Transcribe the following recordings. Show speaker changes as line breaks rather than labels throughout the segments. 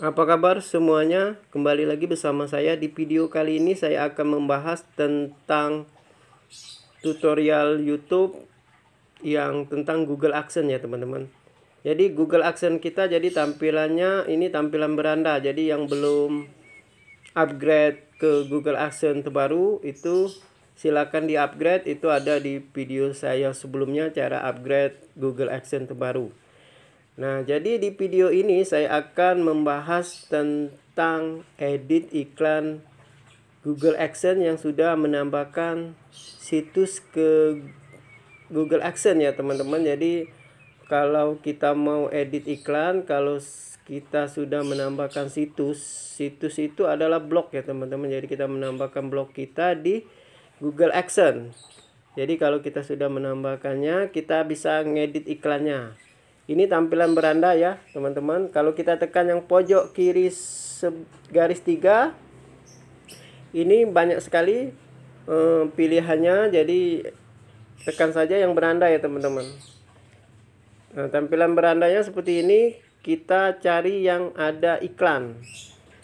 Apa kabar semuanya? Kembali lagi bersama saya di video kali ini saya akan membahas tentang tutorial YouTube yang tentang Google Action ya teman-teman. Jadi Google Action kita jadi tampilannya ini tampilan beranda. Jadi yang belum upgrade ke Google Action terbaru itu silakan di-upgrade itu ada di video saya sebelumnya cara upgrade Google Action terbaru. Nah, jadi di video ini saya akan membahas tentang edit iklan Google AdSense yang sudah menambahkan situs ke Google AdSense ya, teman-teman. Jadi kalau kita mau edit iklan, kalau kita sudah menambahkan situs, situs itu adalah blog ya, teman-teman. Jadi kita menambahkan blog kita di Google AdSense. Jadi kalau kita sudah menambahkannya, kita bisa ngedit iklannya. Ini tampilan beranda ya, teman-teman. Kalau kita tekan yang pojok kiri garis 3 ini banyak sekali eh, pilihannya jadi tekan saja yang beranda ya, teman-teman. Nah, tampilan berandanya seperti ini, kita cari yang ada iklan.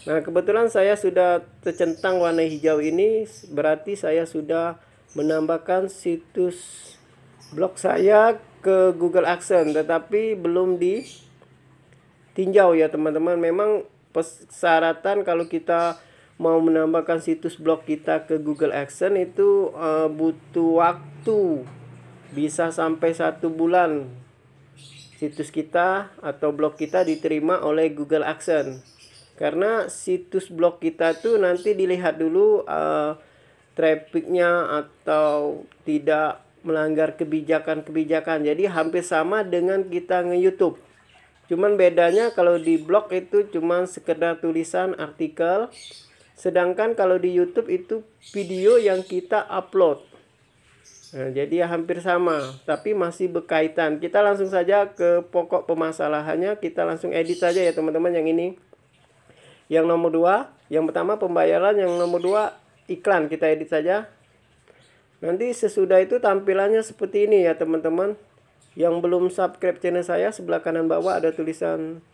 Nah, kebetulan saya sudah tercentang warna hijau ini, berarti saya sudah menambahkan situs blog saya ke Google Accent tetapi belum ditinjau ya teman-teman. Memang persyaratan kalau kita mau menambahkan situs blog kita ke Google Action itu uh, butuh waktu bisa sampai satu bulan situs kita atau blog kita diterima oleh Google Action karena situs blog kita tuh nanti dilihat dulu uh, trafficnya atau tidak melanggar kebijakan-kebijakan. Jadi hampir sama dengan kita nge-YouTube. Cuman bedanya kalau di blog itu cuman sekedar tulisan artikel. Sedangkan kalau di YouTube itu video yang kita upload. Nah, jadi hampir sama, tapi masih berkaitan. Kita langsung saja ke pokok permasalahannya. Kita langsung edit saja ya teman-teman yang ini. Yang nomor dua, yang pertama pembayaran, yang nomor dua iklan. Kita edit saja. Nanti sesudah itu tampilannya seperti ini ya teman-teman. Yang belum subscribe channel saya sebelah kanan bawah ada tulisan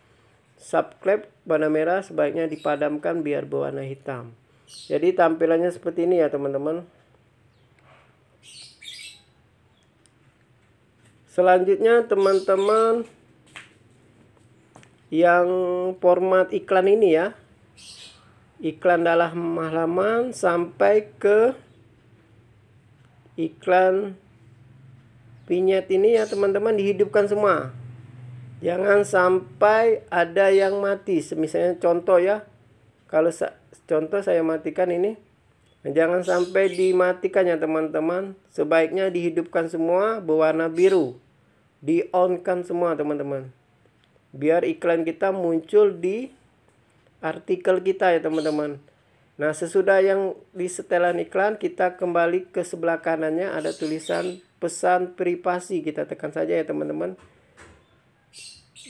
subscribe warna merah sebaiknya dipadamkan biar berwarna hitam. Jadi tampilannya seperti ini ya teman-teman. Selanjutnya teman-teman yang format iklan ini ya. Iklan dalam halaman sampai ke iklan vinyet ini ya teman-teman dihidupkan semua jangan sampai ada yang mati misalnya contoh ya kalau sa contoh saya matikan ini jangan sampai dimatikan ya teman-teman sebaiknya dihidupkan semua berwarna biru di on kan semua teman-teman biar iklan kita muncul di artikel kita ya teman-teman Nah, sesudah yang di setelan iklan, kita kembali ke sebelah kanannya ada tulisan pesan privasi. Kita tekan saja ya, teman-teman.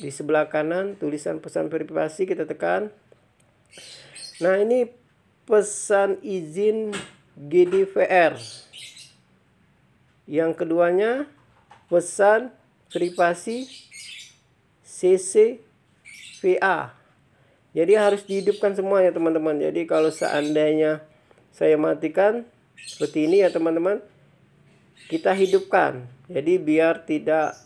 Di sebelah kanan tulisan pesan privasi kita tekan. Nah, ini pesan izin GDPR. Yang keduanya pesan privasi CCVA jadi harus dihidupkan semuanya teman-teman. Jadi kalau seandainya saya matikan seperti ini ya teman-teman. Kita hidupkan. Jadi biar tidak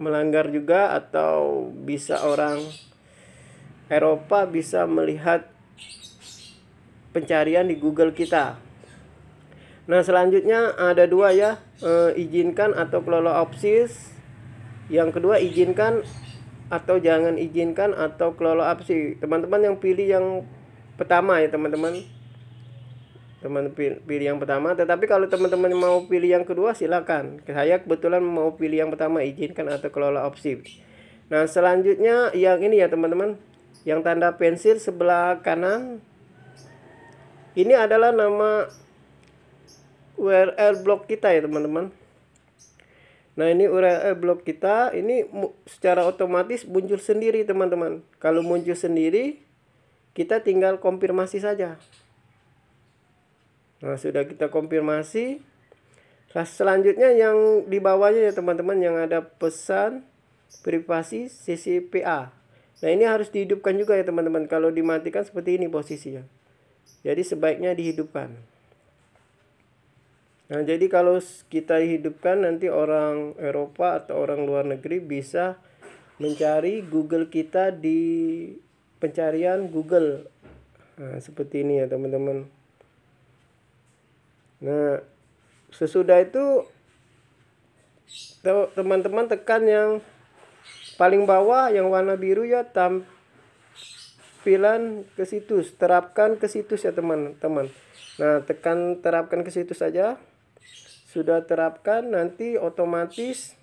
melanggar juga atau bisa orang Eropa bisa melihat pencarian di Google kita. Nah selanjutnya ada dua ya, e, izinkan atau kelola opsis. Yang kedua izinkan atau jangan izinkan atau kelola opsi teman-teman yang pilih yang pertama ya teman-teman teman pilih yang pertama tetapi kalau teman-teman mau pilih yang kedua silakan saya kebetulan mau pilih yang pertama izinkan atau kelola opsi nah selanjutnya yang ini ya teman-teman yang tanda pensil sebelah kanan ini adalah nama URL blog kita ya teman-teman Nah ini URL eh, blog kita ini secara otomatis muncul sendiri teman-teman. Kalau muncul sendiri kita tinggal konfirmasi saja. Nah sudah kita konfirmasi. Nah, selanjutnya yang di bawahnya ya teman-teman yang ada pesan privasi CCPA. Nah ini harus dihidupkan juga ya teman-teman. Kalau dimatikan seperti ini posisinya. Jadi sebaiknya dihidupkan. Nah, jadi kalau kita hidupkan nanti orang Eropa atau orang luar negeri bisa mencari Google kita di pencarian Google. Nah, seperti ini ya, teman-teman. Nah, sesudah itu teman-teman tekan yang paling bawah yang warna biru ya tampilan ke situs, terapkan ke situs ya, teman-teman. Nah, tekan terapkan ke situs saja sudah terapkan nanti otomatis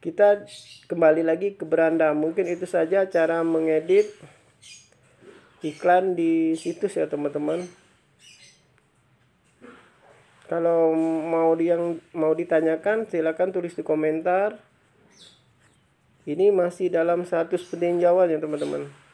kita kembali lagi ke beranda mungkin itu saja cara mengedit iklan di situs ya teman-teman kalau mau yang mau ditanyakan silahkan tulis di komentar ini masih dalam status peninjauan ya teman-teman